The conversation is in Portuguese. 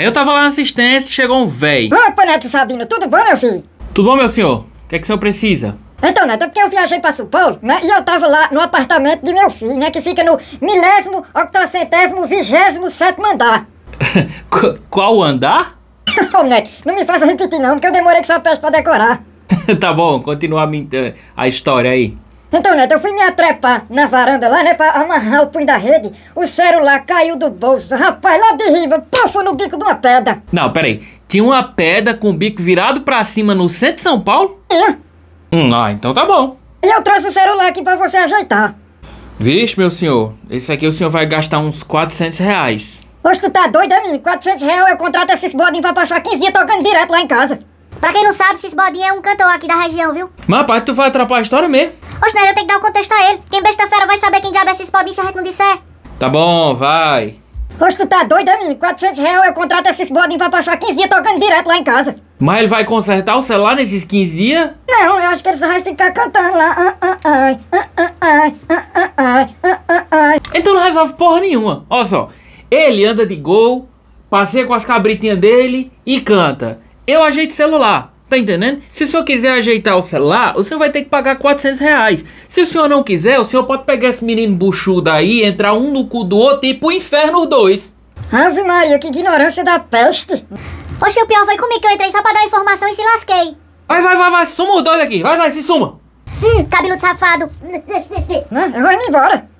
Aí eu tava lá na assistência e chegou um véi. Opa, Neto Sabino, tudo bom, meu filho? Tudo bom, meu senhor? O que é que o senhor precisa? Então, Neto, é porque eu viajei pra São Paulo, né? E eu tava lá no apartamento de meu filho, né? Que fica no milésimo, octocentésimo, vigésimo, sétimo andar. Qual andar? Ô, Neto, não me faça repetir não, porque eu demorei que só peste pra decorar. tá bom, continua a, eh, a história aí. Então, Neto, eu fui me atrepar na varanda lá, né, pra amarrar o punho da rede. O celular caiu do bolso. Rapaz, lá de puf pufo no bico de uma pedra. Não, peraí. Tinha uma pedra com o bico virado pra cima no centro de São Paulo? É. Hum, ah, então tá bom. E eu trouxe o celular aqui pra você ajeitar. Vixe, meu senhor, esse aqui o senhor vai gastar uns 400 reais. Poxa tu tá doido, menino? 400 reais eu contrato esses bodinhos pra passar 15 dias tocando direto lá em casa. Pra quem não sabe, esses bodinhos é um cantor aqui da região, viu? Mas, rapaz, tu vai atrapalhar a história mesmo. Oxe, né, eu tenho que dar um contexto a ele. Quem besta fera vai saber quem diabo é esses podem se a gente não disser. Tá bom, vai. Oxe, tu tá doido, hein, menino? 400 reais eu contrato esses bodem pra passar 15 dias tocando direto lá em casa. Mas ele vai consertar o celular nesses 15 dias? Não, eu acho que ele só vai ficar cantando lá. Então não resolve porra nenhuma. Olha só, ele anda de gol, passeia com as cabritinhas dele e canta. Eu ajeito celular. Tá entendendo? Se o senhor quiser ajeitar o celular, o senhor vai ter que pagar 400 reais. Se o senhor não quiser, o senhor pode pegar esse menino buchudo aí, entrar um no cu do outro e ir pro inferno os dois. Ave Maria, que ignorância da peste. Poxa, o pior foi comigo que eu entrei só pra dar informação e se lasquei. Vai, vai, vai, vai, suma os dois aqui. Vai, vai, se suma. Hum, de safado. Não, né? eu vou me embora.